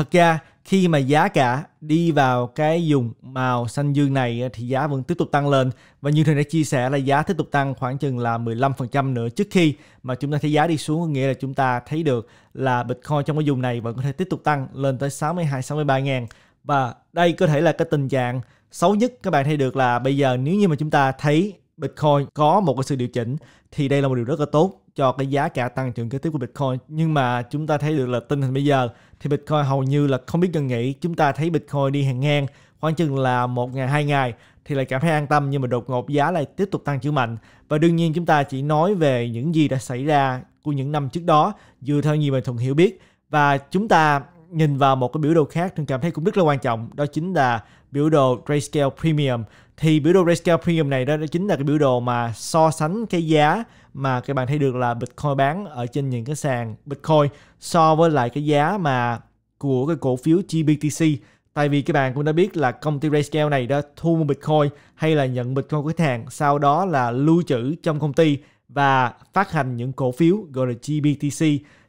thật ra khi mà giá cả đi vào cái dùng màu xanh dương này thì giá vẫn tiếp tục tăng lên và như thầy đã chia sẻ là giá tiếp tục tăng khoảng chừng là 15% nữa trước khi mà chúng ta thấy giá đi xuống có nghĩa là chúng ta thấy được là Bitcoin trong cái dùng này vẫn có thể tiếp tục tăng lên tới 62 63 ngàn và đây có thể là cái tình trạng xấu nhất các bạn thấy được là bây giờ nếu như mà chúng ta thấy Bitcoin có một cái sự điều chỉnh thì đây là một điều rất là tốt cho cái giá cả tăng trưởng kế tiếp của Bitcoin. Nhưng mà chúng ta thấy được là tình hình bây giờ thì Bitcoin hầu như là không biết gần nghỉ. Chúng ta thấy Bitcoin đi hàng ngang khoảng chừng là một ngày hai ngày thì lại cảm thấy an tâm nhưng mà đột ngột giá lại tiếp tục tăng trưởng mạnh và đương nhiên chúng ta chỉ nói về những gì đã xảy ra của những năm trước đó dựa theo nhiều mình thuận hiểu biết và chúng ta nhìn vào một cái biểu đồ khác thường cảm thấy cũng rất là quan trọng đó chính là biểu đồ grayscale premium thì biểu đồ Grayscale Premium này đó chính là cái biểu đồ mà so sánh cái giá mà các bạn thấy được là Bitcoin bán ở trên những cái sàn Bitcoin so với lại cái giá mà của cái cổ phiếu GBTC Tại vì các bạn cũng đã biết là công ty Grayscale này đã thu mua Bitcoin hay là nhận Bitcoin của khách hàng, sau đó là lưu trữ trong công ty và phát hành những cổ phiếu gọi là GBTC.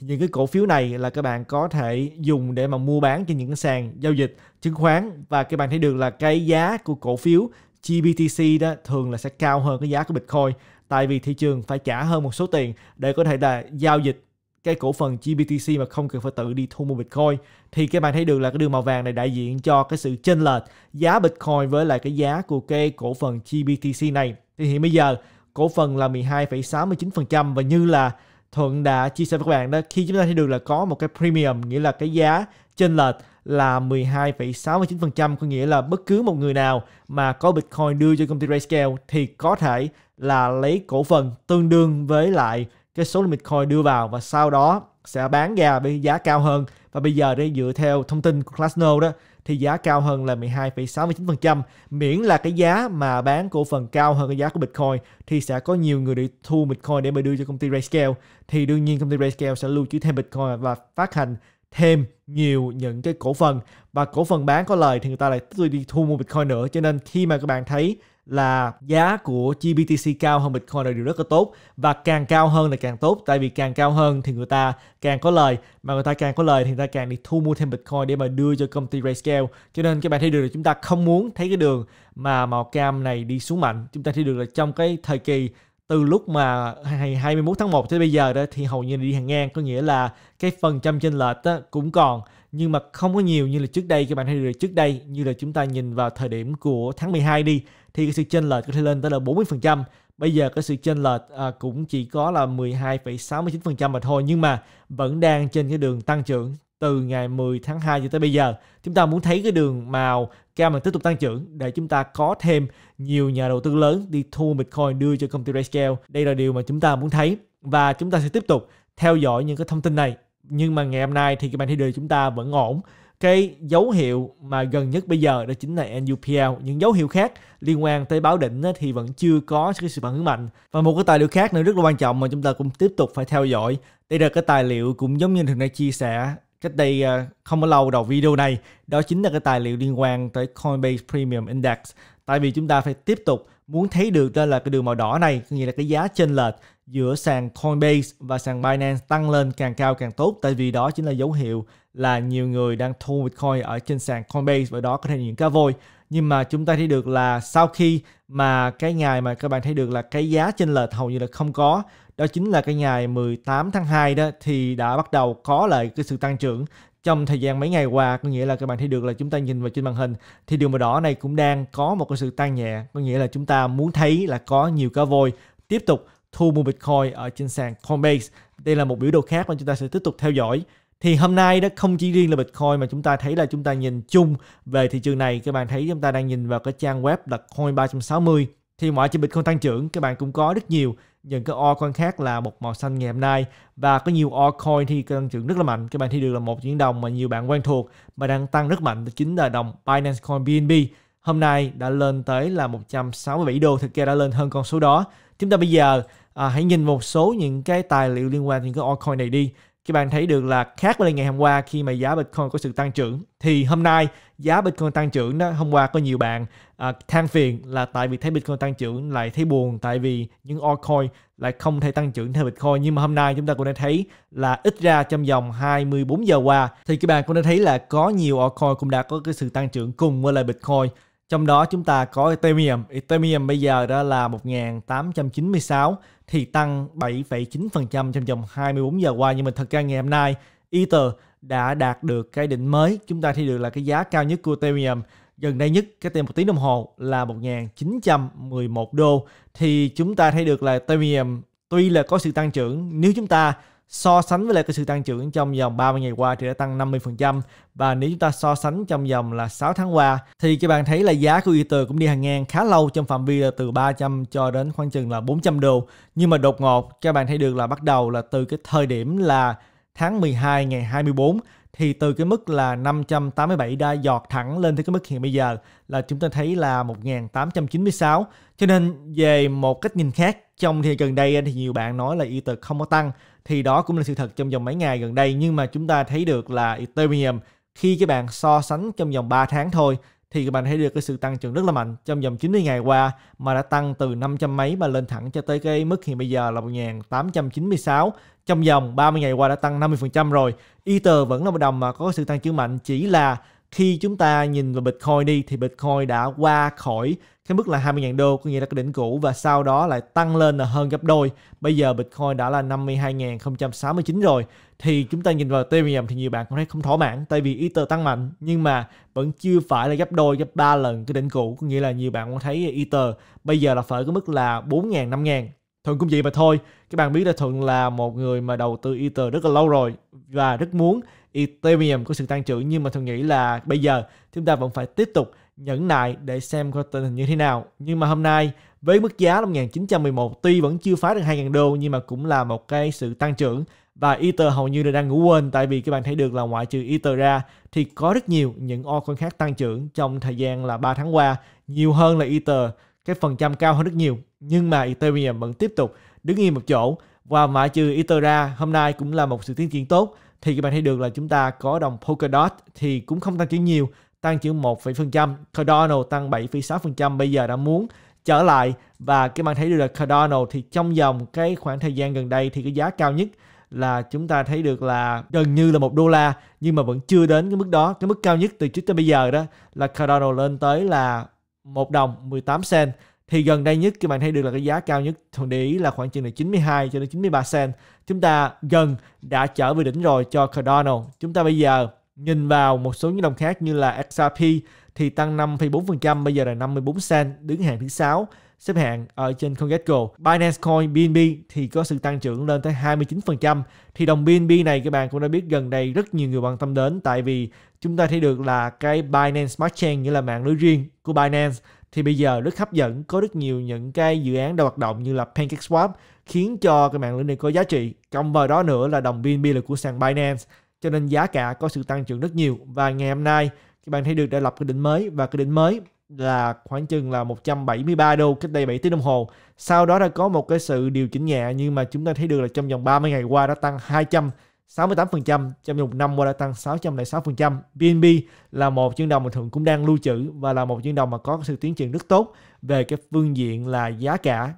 Những cái cổ phiếu này là các bạn có thể dùng để mà mua bán trên những cái sàn giao dịch chứng khoán và các bạn thấy được là cái giá của cổ phiếu GBTC đó thường là sẽ cao hơn cái giá của Bitcoin tại vì thị trường phải trả hơn một số tiền để có thể là giao dịch cái cổ phần GBTC mà không cần phải tự đi thu mua Bitcoin thì các bạn thấy được là cái đường màu vàng này đại diện cho cái sự chênh lệch giá Bitcoin với lại cái giá của cái cổ phần GBTC này. Thì hiện bây giờ cổ phần là 12,69% và như là Thuận đã chia sẻ với các bạn đó khi chúng ta thấy được là có một cái premium nghĩa là cái giá chênh lệch là 12,69%, có nghĩa là bất cứ một người nào mà có Bitcoin đưa cho công ty RayScale thì có thể là lấy cổ phần tương đương với lại cái số Bitcoin đưa vào và sau đó sẽ bán ra với giá cao hơn và bây giờ để dựa theo thông tin của Glassnode đó thì giá cao hơn là 12,69% miễn là cái giá mà bán cổ phần cao hơn cái giá của Bitcoin thì sẽ có nhiều người để thu Bitcoin để mà đưa cho công ty RayScale. thì đương nhiên công ty RayScale sẽ lưu trữ thêm Bitcoin và phát hành thêm nhiều những cái cổ phần và cổ phần bán có lời thì người ta lại đi thu mua Bitcoin nữa cho nên khi mà các bạn thấy là giá của GBTC cao hơn Bitcoin là điều rất là tốt và càng cao hơn là càng tốt tại vì càng cao hơn thì người ta càng có lời mà người ta càng có lời thì người ta càng đi thu mua thêm Bitcoin để mà đưa cho công ty RayScale. cho nên các bạn thấy được là chúng ta không muốn thấy cái đường mà màu cam này đi xuống mạnh chúng ta thấy được là trong cái thời kỳ từ lúc mà ngày 21 tháng 1 tới bây giờ đó thì hầu như đi hàng ngang có nghĩa là cái phần trăm trên lệch cũng còn nhưng mà không có nhiều như là trước đây các bạn thấy được trước đây như là chúng ta nhìn vào thời điểm của tháng 12 đi thì cái sự chênh lệch có thể lên tới là 40% bây giờ cái sự chênh lệch à, cũng chỉ có là 12,69% mà thôi nhưng mà vẫn đang trên cái đường tăng trưởng từ ngày 10 tháng 2 cho tới bây giờ. Chúng ta muốn thấy cái đường màu cam mà tiếp tục tăng trưởng để chúng ta có thêm nhiều nhà đầu tư lớn đi thu Bitcoin đưa cho công ty Grayscale. Đây là điều mà chúng ta muốn thấy và chúng ta sẽ tiếp tục theo dõi những cái thông tin này. Nhưng mà ngày hôm nay thì cái bản thị đề chúng ta vẫn ổn. Cái dấu hiệu mà gần nhất bây giờ đó chính là NUPL. Những dấu hiệu khác liên quan tới báo đỉnh thì vẫn chưa có cái sự phản ứng mạnh. Và một cái tài liệu khác nữa rất là quan trọng mà chúng ta cũng tiếp tục phải theo dõi. Đây là cái tài liệu cũng giống như thường nay chia sẻ cách đây ờ, không có lâu đầu video này đó chính là cái tài liệu liên quan tới Coinbase Premium Index tại vì chúng ta phải tiếp tục muốn thấy được đó là cái đường màu đỏ này có nghĩa là cái giá chênh lệch giữa sàn Coinbase và sàn Binance tăng lên càng cao càng tốt tại vì đó chính là dấu hiệu là nhiều người đang thu Bitcoin ở trên sàn Coinbase và đó có thể những cá voi nhưng mà chúng ta thấy được là sau khi mà cái ngày mà các bạn thấy được là cái giá trên lệch hầu như là không có đó chính là cái ngày 18 tháng 2 đó thì đã bắt đầu có lại cái sự tăng trưởng trong thời gian mấy ngày qua có nghĩa là các bạn thấy được là chúng ta nhìn vào trên màn hình thì đường màu đỏ này cũng đang có một cái sự tăng nhẹ có nghĩa là chúng ta muốn thấy là có nhiều cá voi tiếp tục thu mua Bitcoin ở trên sàn Coinbase đây là một biểu đồ khác mà chúng ta sẽ tiếp tục theo dõi thì hôm nay đó không chỉ riêng là Bitcoin mà chúng ta thấy là chúng ta nhìn chung về thị trường này các bạn thấy chúng ta đang nhìn vào cái trang web là Coin 360 thì ngoại trừ Bitcoin tăng trưởng các bạn cũng có rất nhiều những cái altcoin khác là một màu xanh ngày hôm nay và có nhiều altcoin thì tăng trưởng rất là mạnh các bạn thấy được là một những đồng mà nhiều bạn quen thuộc mà đang tăng rất mạnh đó chính là đồng Binance Coin BNB hôm nay đã lên tới là 167 đô thực ra đã lên hơn con số đó chúng ta bây giờ à, hãy nhìn một số những cái tài liệu liên quan đến cái altcoin này đi các bạn thấy được là khác với ngày hôm qua khi mà giá Bitcoin có sự tăng trưởng thì hôm nay giá Bitcoin tăng trưởng đó hôm qua có nhiều bạn à, than phiền là tại vì thấy Bitcoin tăng trưởng lại thấy buồn tại vì những altcoin lại không thể tăng trưởng theo Bitcoin nhưng mà hôm nay chúng ta cũng đã thấy là ít ra trong vòng 24 giờ qua thì các bạn cũng đã thấy là có nhiều altcoin cũng đã có cái sự tăng trưởng cùng với lại Bitcoin trong đó chúng ta có Ethereum. Ethereum bây giờ đó là 1896 thì tăng 7,9% trong vòng 24 giờ qua. Nhưng mà thật ra ngày hôm nay Ether đã đạt được cái đỉnh mới. Chúng ta thấy được là cái giá cao nhất của Ethereum gần đây nhất cái tên một tiếng đồng hồ là 1.911 đô thì chúng ta thấy được là Ethereum tuy là có sự tăng trưởng nếu chúng ta So sánh với lại cái sự tăng trưởng trong vòng 30 ngày qua thì đã tăng 50% và nếu chúng ta so sánh trong vòng là 6 tháng qua thì các bạn thấy là giá của Ether cũng đi hàng ngang khá lâu trong phạm vi là từ 300 cho đến khoảng chừng là 400 đô. Nhưng mà đột ngột các bạn thấy được là bắt đầu là từ cái thời điểm là tháng 12 ngày 24 thì từ cái mức là 587 đã giọt thẳng lên tới cái mức hiện bây giờ là chúng ta thấy là 1896. Cho nên về một cách nhìn khác, trong thì gần đây thì nhiều bạn nói là Ether không có tăng thì đó cũng là sự thật trong vòng mấy ngày gần đây nhưng mà chúng ta thấy được là Ethereum khi các bạn so sánh trong vòng 3 tháng thôi thì các bạn thấy được cái sự tăng trưởng rất là mạnh trong vòng 90 ngày qua mà đã tăng từ 500 mấy mà lên thẳng cho tới cái mức hiện bây giờ là 1896 trong vòng 30 ngày qua đã tăng 50% rồi Ether vẫn là một đồng mà có sự tăng trưởng mạnh chỉ là khi chúng ta nhìn vào Bitcoin đi thì Bitcoin đã qua khỏi cái mức là 20.000 đô có nghĩa là cái đỉnh cũ và sau đó lại tăng lên là hơn gấp đôi. Bây giờ Bitcoin đã là 52.069 rồi thì chúng ta nhìn vào Ethereum thì nhiều bạn cũng thấy không thỏa mãn tại vì Ether tăng mạnh nhưng mà vẫn chưa phải là gấp đôi gấp ba lần cái đỉnh cũ có nghĩa là nhiều bạn cũng thấy Ether bây giờ là phải có mức là 4.000 5.000 Thuận cũng vậy mà thôi, các bạn biết là Thuận là một người mà đầu tư Ether rất là lâu rồi và rất muốn Ethereum có sự tăng trưởng nhưng mà Thuận nghĩ là bây giờ chúng ta vẫn phải tiếp tục nhẫn nại để xem coi tình hình như thế nào. Nhưng mà hôm nay với mức giá năm 1911 tuy vẫn chưa phá được 2.000 đô nhưng mà cũng là một cái sự tăng trưởng và Ether hầu như là đang ngủ quên tại vì các bạn thấy được là ngoại trừ Ether ra thì có rất nhiều những altcoin khác tăng trưởng trong thời gian là 3 tháng qua nhiều hơn là Ether cái phần trăm cao hơn rất nhiều nhưng mà Ethereum vẫn tiếp tục đứng yên một chỗ và ngoại trừ Ether ra hôm nay cũng là một sự tiến triển tốt thì các bạn thấy được là chúng ta có đồng Polkadot thì cũng không tăng trưởng nhiều tăng trưởng 1,1%, Cardano tăng 7,6%, bây giờ đã muốn trở lại và các bạn thấy được là Cardano thì trong vòng cái khoảng thời gian gần đây thì cái giá cao nhất là chúng ta thấy được là gần như là một đô la nhưng mà vẫn chưa đến cái mức đó cái mức cao nhất từ trước tới bây giờ đó là Cardano lên tới là một đồng 18 cent thì gần đây nhất các bạn thấy được là cái giá cao nhất thuần để ý là khoảng chừng là 92 cho đến 93 cent chúng ta gần đã trở về đỉnh rồi cho Cardano chúng ta bây giờ Nhìn vào một số những đồng khác như là XRP thì tăng 5,4%, bây giờ là 54 cent, đứng hàng thứ 6 xếp hạng ở trên CoinGecko. Binance Coin BNB thì có sự tăng trưởng lên tới 29%. Thì đồng BNB này các bạn cũng đã biết gần đây rất nhiều người quan tâm đến tại vì chúng ta thấy được là cái Binance Smart Chain nghĩa là mạng lưới riêng của Binance thì bây giờ rất hấp dẫn có rất nhiều những cái dự án đang hoạt động như là PancakeSwap khiến cho cái mạng lưới này có giá trị cộng vào đó nữa là đồng BNB là của sàn Binance cho nên giá cả có sự tăng trưởng rất nhiều và ngày hôm nay các bạn thấy được đã lập cái đỉnh mới và cái đỉnh mới là khoảng chừng là 173 đô cách đây 7 tiếng đồng hồ. Sau đó đã có một cái sự điều chỉnh nhẹ nhưng mà chúng ta thấy được là trong vòng 30 ngày qua đã tăng 200 68%, trong vòng năm qua đã tăng 606%. BNB là một chương đồng mà thường cũng đang lưu trữ và là một chương đồng mà có sự tiến triển rất tốt về cái phương diện là giá cả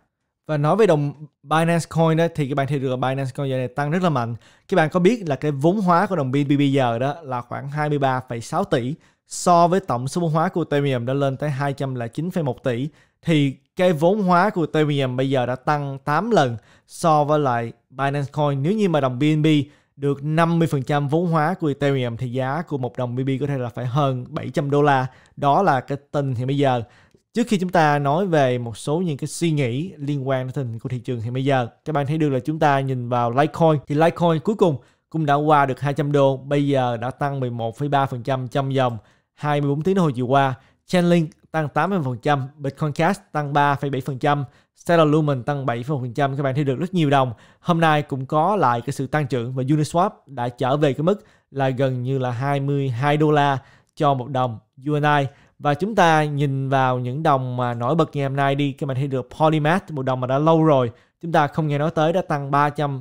và nói về đồng Binance Coin đó thì các bạn thấy được Binance Coin giờ này tăng rất là mạnh. Các bạn có biết là cái vốn hóa của đồng BNB giờ đó là khoảng 23,6 tỷ so với tổng số vốn hóa của Ethereum đã lên tới 209,1 tỷ thì cái vốn hóa của Ethereum bây giờ đã tăng 8 lần so với lại Binance Coin. Nếu như mà đồng BNB được 50% vốn hóa của Ethereum thì giá của một đồng BNB có thể là phải hơn 700 đô la. Đó là cái tình hiện bây giờ. Trước khi chúng ta nói về một số những cái suy nghĩ liên quan đến tình của thị trường thì bây giờ các bạn thấy được là chúng ta nhìn vào Litecoin thì Litecoin cuối cùng cũng đã qua được 200 đô, bây giờ đã tăng 11,3% trong vòng 24 tiếng hồi chiều qua. Chainlink tăng 80%, Bitcoin Cash tăng 3,7%, Stellar Lumen tăng 7,1%. Các bạn thấy được rất nhiều đồng. Hôm nay cũng có lại cái sự tăng trưởng và Uniswap đã trở về cái mức là gần như là 22 đô la cho một đồng UNI và chúng ta nhìn vào những đồng mà nổi bật ngày hôm nay đi các bạn thấy được Polymath một đồng mà đã lâu rồi chúng ta không nghe nói tới đã tăng 308%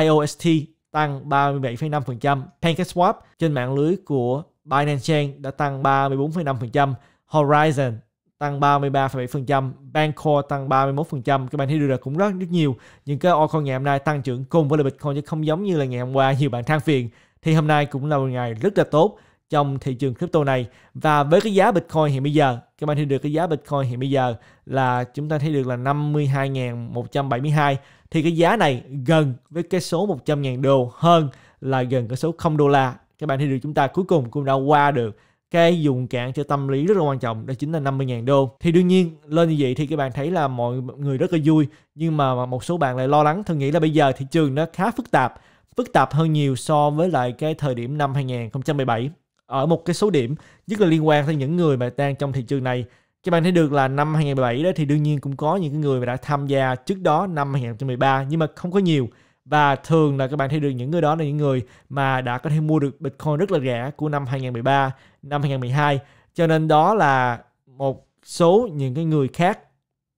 IOST tăng 37,5%, PancakeSwap trên mạng lưới của Binance Chain đã tăng 34,5%, Horizon tăng 33,7%, Bancor tăng 31%. Các bạn thấy được là cũng rất rất nhiều. Những cái altcoin ngày hôm nay tăng trưởng cùng với lại Bitcoin chứ không giống như là ngày hôm qua nhiều bạn than phiền. Thì hôm nay cũng là một ngày rất là tốt trong thị trường crypto này và với cái giá Bitcoin hiện bây giờ các bạn thấy được cái giá Bitcoin hiện bây giờ là chúng ta thấy được là 52.172 thì cái giá này gần với cái số 100.000 đô hơn là gần cái số 0 đô la các bạn thấy được chúng ta cuối cùng cũng đã qua được cái dùng cản cho tâm lý rất là quan trọng đó chính là 50.000 đô thì đương nhiên lên như vậy thì các bạn thấy là mọi người rất là vui nhưng mà một số bạn lại lo lắng tôi nghĩ là bây giờ thị trường nó khá phức tạp phức tạp hơn nhiều so với lại cái thời điểm năm 2017 ở một cái số điểm nhất là liên quan tới những người mà đang trong thị trường này các bạn thấy được là năm 2017 đó thì đương nhiên cũng có những cái người mà đã tham gia trước đó năm 2013 nhưng mà không có nhiều và thường là các bạn thấy được những người đó là những người mà đã có thể mua được Bitcoin rất là rẻ của năm 2013, năm 2012 cho nên đó là một số những cái người khác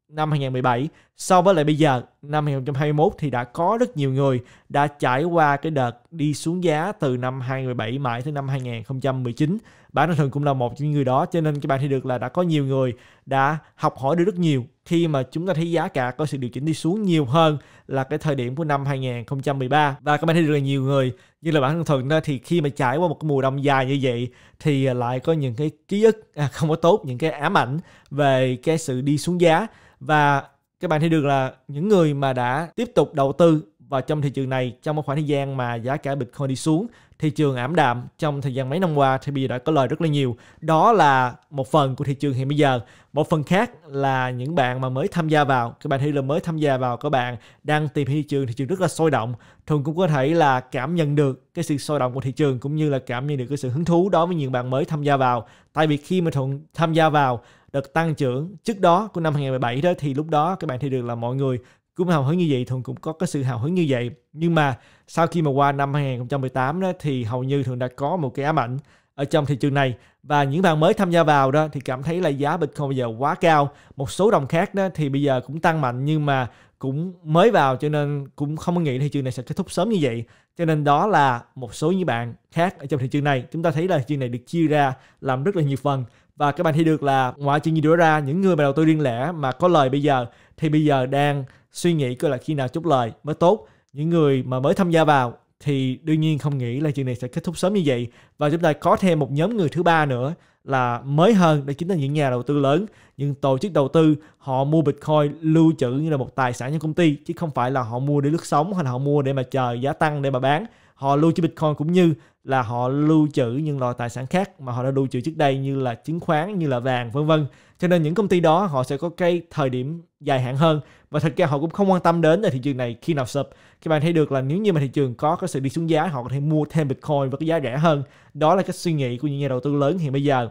năm 2017 So với lại bây giờ, năm 2021 thì đã có rất nhiều người đã trải qua cái đợt đi xuống giá từ năm 2017 mãi tới năm 2019. Bản thân thường cũng là một trong những người đó, cho nên các bạn thấy được là đã có nhiều người đã học hỏi được rất nhiều khi mà chúng ta thấy giá cả có sự điều chỉnh đi xuống nhiều hơn là cái thời điểm của năm 2013. Và các bạn thấy được là nhiều người như là bản thân Thuần thì khi mà trải qua một cái mùa đông dài như vậy thì lại có những cái ký ức à, không có tốt, những cái ám ảnh về cái sự đi xuống giá và các bạn thấy được là những người mà đã tiếp tục đầu tư vào trong thị trường này trong một khoảng thời gian mà giá cả Bitcoin đi xuống thị trường ảm đạm trong thời gian mấy năm qua thì bây giờ đã có lời rất là nhiều. Đó là một phần của thị trường hiện bây giờ. Một phần khác là những bạn mà mới tham gia vào, các bạn thi là mới tham gia vào các bạn đang tìm thị trường, thị trường rất là sôi động. Thường cũng có thể là cảm nhận được cái sự sôi động của thị trường cũng như là cảm nhận được cái sự hứng thú đối với những bạn mới tham gia vào. Tại vì khi mà Thuận tham gia vào đợt tăng trưởng trước đó của năm 2017 đó thì lúc đó các bạn thi được là mọi người cũng hào hứng như vậy thường cũng có cái sự hào hứng như vậy nhưng mà sau khi mà qua năm 2018 đó thì hầu như thường đã có một cái ám ảnh ở trong thị trường này và những bạn mới tham gia vào đó thì cảm thấy là giá Bitcoin bây giờ quá cao một số đồng khác đó thì bây giờ cũng tăng mạnh nhưng mà cũng mới vào cho nên cũng không nghĩ thị trường này sẽ kết thúc sớm như vậy cho nên đó là một số những bạn khác ở trong thị trường này chúng ta thấy là thị trường này được chia ra làm rất là nhiều phần và các bạn thấy được là ngoại trừ như đưa ra những người mà đầu tư riêng lẻ mà có lời bây giờ thì bây giờ đang suy nghĩ coi là khi nào chốt lời mới tốt những người mà mới tham gia vào thì đương nhiên không nghĩ là chuyện này sẽ kết thúc sớm như vậy và chúng ta có thêm một nhóm người thứ ba nữa là mới hơn đó chính là những nhà đầu tư lớn những tổ chức đầu tư họ mua bitcoin lưu trữ như là một tài sản cho công ty chứ không phải là họ mua để lướt sóng hay là họ mua để mà chờ giá tăng để mà bán họ lưu trữ bitcoin cũng như là họ lưu trữ những loại tài sản khác mà họ đã lưu trữ trước đây như là chứng khoán như là vàng vân vân cho nên những công ty đó họ sẽ có cái thời điểm dài hạn hơn và thật ra họ cũng không quan tâm đến là thị trường này khi nào sụp các bạn thấy được là nếu như mà thị trường có cái sự đi xuống giá họ có thể mua thêm bitcoin với cái giá rẻ hơn đó là cái suy nghĩ của những nhà đầu tư lớn hiện bây giờ